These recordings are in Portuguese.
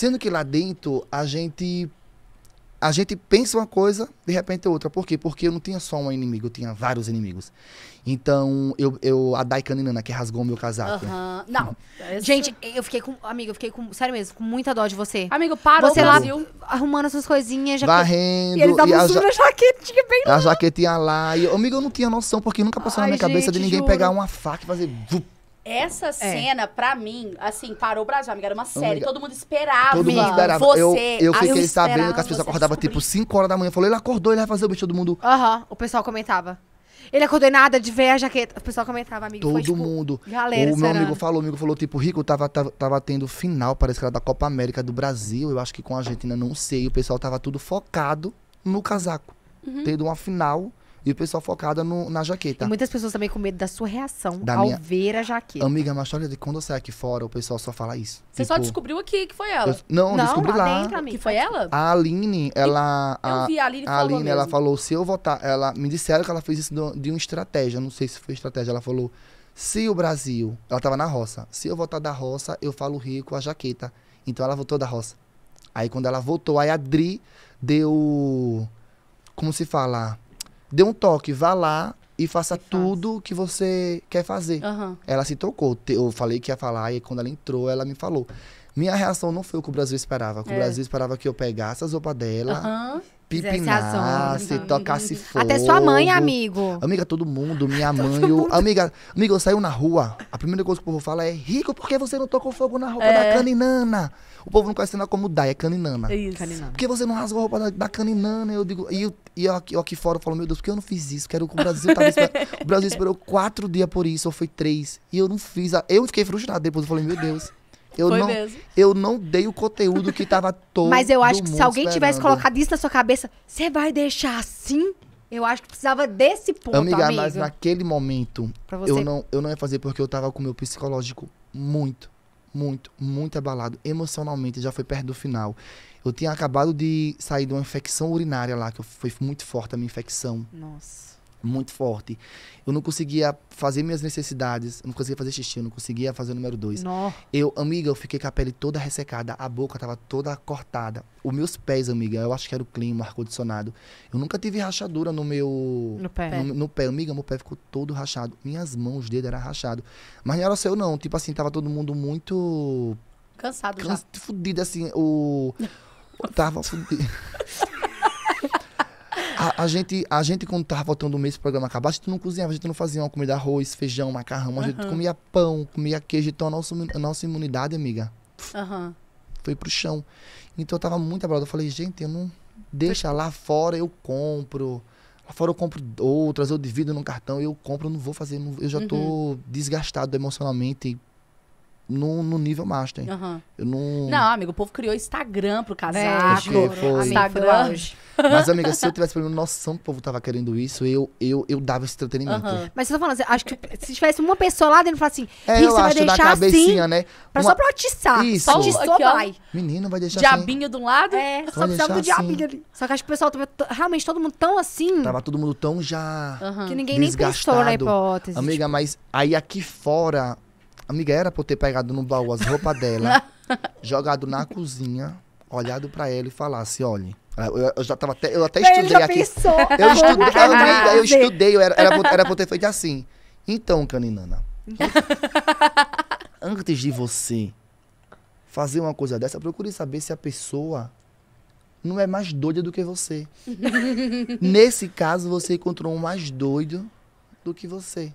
Sendo que lá dentro a gente a gente pensa uma coisa, de repente é outra. Por quê? Porque eu não tinha só um inimigo, eu tinha vários inimigos. Então, eu, eu a Dai Caninana, que rasgou meu casaco. Uhum. Não. Essa... Gente, eu fiquei com. amigo eu fiquei com. Sério mesmo, com muita dó de você. Amigo, para você lá Brasil. arrumando suas coisinhas, já. Varrendo. E ele tava usando a, ja... a jaquetinha bem lá. A jaquetinha lá. E, amigo, eu não tinha noção, porque nunca passou Ai, na minha gente, cabeça de ninguém juro. pegar uma faca e fazer. Essa é. cena, pra mim, assim, parou o Brasil, amiga. Era uma série, todo mundo esperava. Todo mundo esperava. Você, eu, eu fiquei eu sabendo que as pessoas acordavam tipo 5 horas da manhã. Falou, ele acordou, ele vai fazer o bicho do mundo. Aham, uh -huh. o pessoal comentava. Ele acordou em nada de ver a jaqueta. O pessoal comentava, amigo. Todo foi, tipo, mundo. Galera, o meu amigo falou, o amigo falou, tipo, Rico tava, tava, tava tendo final, parece que era da Copa América do Brasil. Eu acho que com a Argentina, não sei. O pessoal tava tudo focado no casaco. Uhum. Tendo uma final e o pessoal focado no, na jaqueta. E muitas pessoas também com medo da sua reação da ao minha... ver a jaqueta. Amiga, mas olha, quando eu saio aqui fora, o pessoal só fala isso. Você tipo... só descobriu aqui que foi ela? Eu... Não, não, descobri lá. Dentro, que foi ela? A Aline, ela... Eu a, vi, a Aline a Aline, mesmo. ela falou, se eu votar... Ela, me disseram que ela fez isso de uma estratégia, não sei se foi estratégia. Ela falou, se o Brasil... Ela tava na roça. Se eu votar da roça, eu falo rico a jaqueta. Então ela votou da roça. Aí quando ela votou, aí a Dri deu... Como se fala? dê um toque, vá lá e faça e tudo que você quer fazer. Uhum. Ela se tocou. Eu falei que ia falar e quando ela entrou, ela me falou. Minha reação não foi o que o Brasil esperava. O, é. o Brasil esperava que eu pegasse as roupas dela uhum pipinasse, tocasse fogo. Até sua mãe, amigo. Amiga, todo mundo, minha todo mãe. Mundo. Eu, amiga, amiga, eu saio na rua. A primeira coisa que o povo fala é: Rico, por que você não tocou fogo na roupa é. da caninana? O povo não conhece nada como Dai, é caninana. É isso. Por que você não rasgou a roupa da, da caninana? Eu digo, e eu, e eu, eu aqui fora eu falo: Meu Deus, por que eu não fiz isso? Quero que o Brasil tava esperando. O Brasil esperou quatro dias por isso, ou foi três. E eu não fiz. Eu fiquei frustrado depois. Eu falei: Meu Deus. Eu Foi não, mesmo. Eu não dei o conteúdo que tava todo Mas eu acho que se alguém tivesse colocado isso na sua cabeça, você vai deixar assim? Eu acho que precisava desse ponto, amiga. Amiga, mas naquele momento, você... eu, não, eu não ia fazer porque eu tava com meu psicológico muito, muito, muito abalado. Emocionalmente, já foi perto do final. Eu tinha acabado de sair de uma infecção urinária lá, que foi muito forte a minha infecção. Nossa muito forte. Eu não conseguia fazer minhas necessidades, eu não conseguia fazer xixi, eu não conseguia fazer o número dois. Não. Eu, amiga, eu fiquei com a pele toda ressecada, a boca tava toda cortada. Os meus pés, amiga, eu acho que era o clima, ar-condicionado. Eu nunca tive rachadura no meu. No pé. No, no, pé. Amiga, meu pé ficou todo rachado. Minhas mãos, os dedos eram rachados Mas não era seu, não. Tipo assim, tava todo mundo muito. Cansado, cansado já. Fudido, assim. O. tava fudido. A, a, gente, a gente, quando tava voltando o mês pro programa acabar, a gente não cozinhava, a gente não fazia uma comida arroz, feijão, macarrão, a gente comia pão, comia queijo. Então a nossa, a nossa imunidade, amiga, uhum. foi pro chão. Então eu tava muito abalado. Eu falei, gente, eu não. Deixa lá fora, eu compro. Lá fora eu compro outras, eu divido no cartão, eu compro, eu não vou fazer. eu já tô uhum. desgastado emocionalmente no, no, nível master. Uhum. Eu não... não, amigo, o povo criou Instagram pro casal É, Instagram. Mas, amiga, se eu tivesse uma noção que o povo tava querendo isso, eu, eu, eu dava esse entretenimento. Uhum. Mas você tá falando, assim, acho que se tivesse uma pessoa lá dentro falar assim, é, eu você vai deixar assim, né? Pra uma... só pra atiçar. Isso. Só atiçou, Aqui, vai. Menina, vai deixar assim. diabinho assim. de um lado. É, só precisava do diabinho assim. ali. Só que acho que o pessoal tava realmente todo mundo tão assim. Tava todo mundo tão já uhum. Que ninguém desgastado. nem pensou na hipótese. Amiga, tipo... mas aí aqui fora... Amiga, era pra eu ter pegado no baú as roupas dela, jogado na cozinha, olhado para ela e falasse, olha... Ah, eu, já tava até, eu até estudei aqui. Eu estudei, tá eu, eu estudei, eu era, era, era pra ter feito assim. Então, Caninana, antes de você fazer uma coisa dessa, procure saber se a pessoa não é mais doida do que você. Nesse caso, você encontrou um mais doido do que você.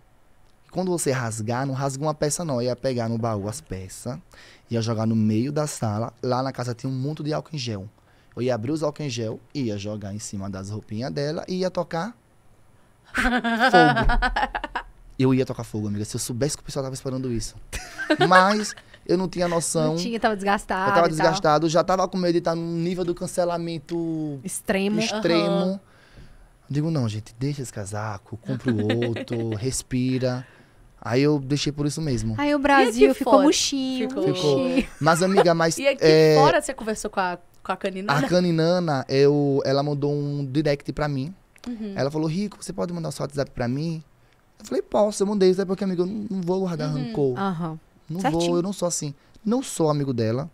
Quando você rasgar, não rasga uma peça, não. Eu ia pegar no baú as peças, ia jogar no meio da sala. Lá na casa tinha um monte de álcool em gel. Eu ia abrir os álcool em gel, ia jogar em cima das roupinhas dela e ia tocar fogo. Eu ia tocar fogo, amiga. Se eu soubesse que o pessoal tava esperando isso. Mas eu não tinha noção. Não tinha, tava desgastado. Eu tava desgastado, já tava com medo de estar num nível do cancelamento extremo. Extremo. Uhum. Digo, não, gente, deixa esse casaco, compra o outro, respira. Aí eu deixei por isso mesmo. Aí o Brasil ficou fora? murchinho. Ficou. ficou. Mas, amiga, mas. E aqui é... fora você conversou com a com a caninana? A caninana, eu, ela mandou um direct pra mim. Uhum. Ela falou, Rico, você pode mandar o seu WhatsApp pra mim? Eu falei, posso, eu mandei, sabe porque, amigo, eu não, vou guardar uhum. rancor. Uhum. Não Certinho. vou, eu não sou assim. Não sou amigo dela.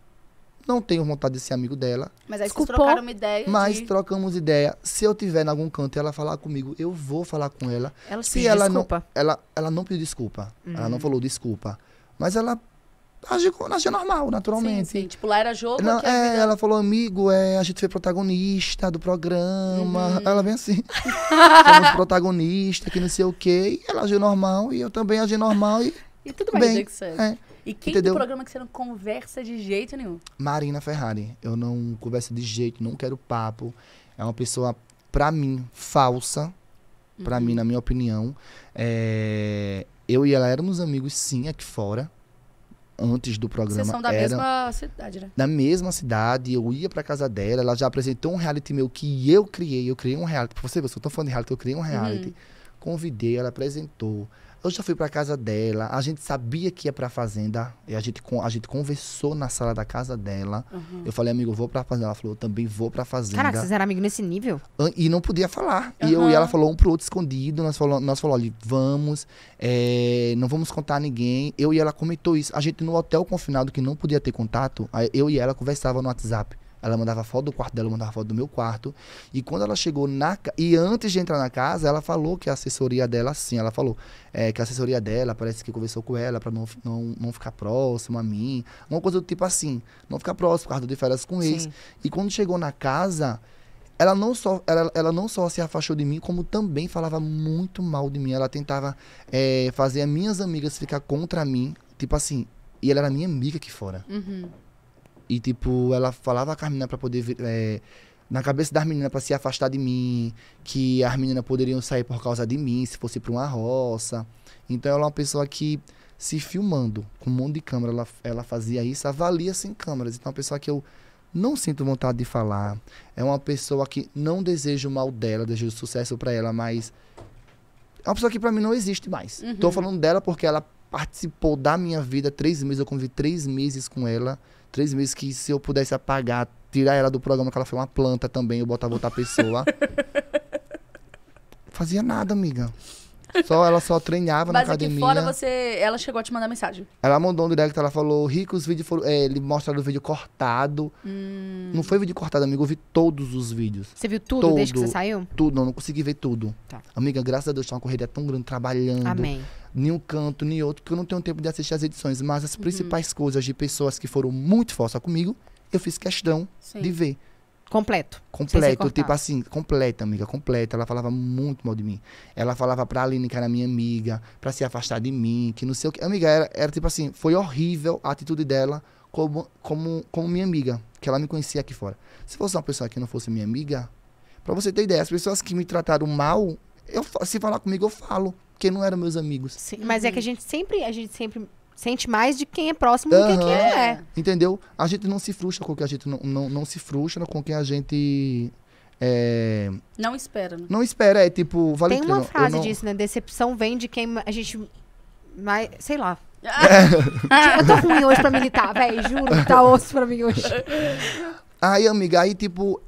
Não tenho vontade de ser amigo dela. Mas aí vocês trocaram uma ideia. Mas de... trocamos ideia. Se eu tiver em algum canto e ela falar comigo, eu vou falar com ela. Ela se ela desculpa. Não, ela, ela não pediu desculpa. Uhum. Ela não hum. falou desculpa. Mas ela Nasci, agiu normal, naturalmente. Sim, sim. Tipo, lá era jogo. Não, é, ela falou, amigo, é, a gente foi protagonista do programa. Uhum. Ela vem assim. Somos protagonista, que não sei o quê. E ela agiu normal, e eu também agi normal. E, e tudo bem. bem. É. E quem Entendeu? do programa que você não conversa de jeito nenhum? Marina Ferrari. Eu não converso de jeito, não quero papo. É uma pessoa, pra mim, falsa. Uhum. Pra mim, na minha opinião. É... Eu e ela éramos amigos, sim, aqui fora antes do programa. Vocês são da era mesma cidade, né? Da mesma cidade, eu ia pra casa dela, ela já apresentou um reality meu que eu criei, eu criei um reality. Pra você, eu sou tão fã de reality, eu criei um reality. Uhum. Convidei, ela apresentou. Eu já fui para casa dela, a gente sabia que ia para a fazenda, e a gente, a gente conversou na sala da casa dela. Uhum. Eu falei, amigo, eu vou para a fazenda. Ela falou, eu também vou para a fazenda. Caraca, vocês eram amigos nesse nível? E não podia falar. Uhum. E eu e ela uhum. falou um pro outro escondido. Nós falou, nós falou olha, vamos, é, não vamos contar a ninguém. Eu e ela comentou isso. A gente no hotel confinado, que não podia ter contato, eu e ela conversava no WhatsApp. Ela mandava foto do quarto dela, eu mandava foto do meu quarto. E quando ela chegou na e antes de entrar na casa, ela falou que a assessoria dela, assim, ela falou é, que a assessoria dela parece que conversou com ela para não, não, não ficar próximo a mim. Uma coisa do tipo assim, não ficar próximo, por causa de férias com eles E quando chegou na casa, ela não só ela, ela não só se afastou de mim, como também falava muito mal de mim. Ela tentava é, fazer as minhas amigas ficar contra mim, tipo assim. E ela era minha amiga aqui fora. Uhum. E, tipo, ela falava com as meninas pra poder. É, na cabeça das meninas para se afastar de mim, que as meninas poderiam sair por causa de mim, se fosse para uma roça. Então ela é uma pessoa que se filmando com um monte de câmera, ela, ela fazia isso, avalia sem câmeras. Então é uma pessoa que eu não sinto vontade de falar, é uma pessoa que não desejo o mal dela, desejo sucesso para ela, mas é uma pessoa que para mim não existe mais. Uhum. Tô falando dela porque ela participou da minha vida três meses. Eu convivi três meses com ela. Três meses que se eu pudesse apagar, tirar ela do programa, que ela foi uma planta também, eu botava outra pessoa. Fazia nada, amiga. Só, ela só treinava Mas na é academia. Mas aqui fora você... Ela chegou a te mandar mensagem. Ela mandou um direct, ela falou, Rico, os vídeos foram... É, ele mostraram o vídeo cortado. Hum. Não foi vídeo cortado, amigo. Eu vi todos os vídeos. Você viu tudo desde que você saiu? Tudo. Não, não consegui ver tudo. Tá. Amiga, graças a Deus, tá uma correria tão grande, trabalhando. Amém nenhum canto, nem outro, porque eu não tenho tempo de assistir as edições. Mas as uhum. principais uhum. coisas de pessoas que foram muito fortes comigo, eu fiz questão Sim. de ver. Completo. Completo, tipo assim, completa, amiga, completa. Ela falava muito mal de mim. Ela falava pra Aline que era minha amiga, pra se afastar de mim, que não sei o que. Amiga, era, era tipo assim, foi horrível a atitude dela como, como, como minha amiga, que ela me conhecia aqui fora. Se fosse uma pessoa que não fosse minha amiga, pra você ter ideia, as pessoas que me trataram mal, eu, se falar comigo, eu falo porque não eram meus amigos. Sim, mas é que a uhum. gente sempre, a gente sempre sente mais de quem é próximo uhum. do que quem é. Entendeu? A gente não se frustra com quem a gente não, não, não se frustra com quem a gente é... Não espera. Né? Não espera, é tipo... Vale Tem uma frase não... disso, né? Decepção vem de quem a gente... Mais, sei lá. É. Eu tô ruim hoje pra militar, velho. Juro, tá osso pra mim hoje. Aí, amiga, aí tipo...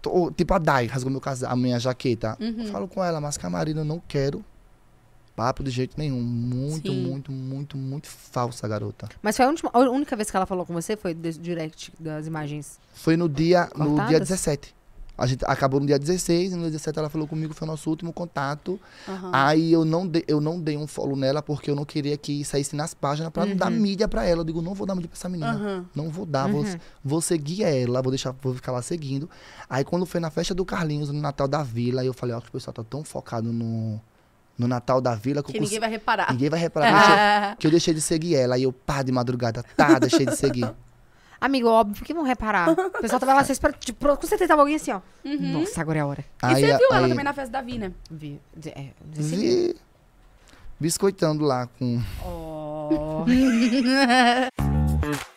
Tô, tipo, a Dai rasgou meu casa, a minha jaqueta. Uhum. Eu falo com ela, mas camarina, eu não quero papo de jeito nenhum. Muito, Sim. muito, muito, muito falsa, garota. Mas foi a, última, a, única vez que ela falou com você? Foi direct das imagens? Foi no dia, no dia 17. A gente acabou no dia 16, no dia 17 ela falou comigo, foi o nosso último contato. Uhum. Aí eu não, de, eu não dei um follow nela porque eu não queria que saísse nas páginas pra uhum. dar mídia pra ela. Eu digo, não vou dar mídia pra essa menina. Uhum. Não vou dar, vou, uhum. vou seguir ela, vou deixar, vou ficar lá seguindo. Aí quando foi na festa do Carlinhos, no Natal da Vila, eu falei, ó, oh, que o pessoal tá tão focado no, no Natal da Vila. Que, que ninguém vai reparar. Ninguém vai reparar. que eu deixei de seguir ela. E eu, pá, de madrugada, tá, deixei de seguir. Amigo, óbvio que vão reparar. O pessoal tava lá, vocês, tipo, com certeza tava alguém assim, ó. Uhum. Nossa, agora é a hora. Aí, e você viu aí, ela aí... também na festa da Vi, né? Vi. É, Vi. Biscoitando lá com... Oh.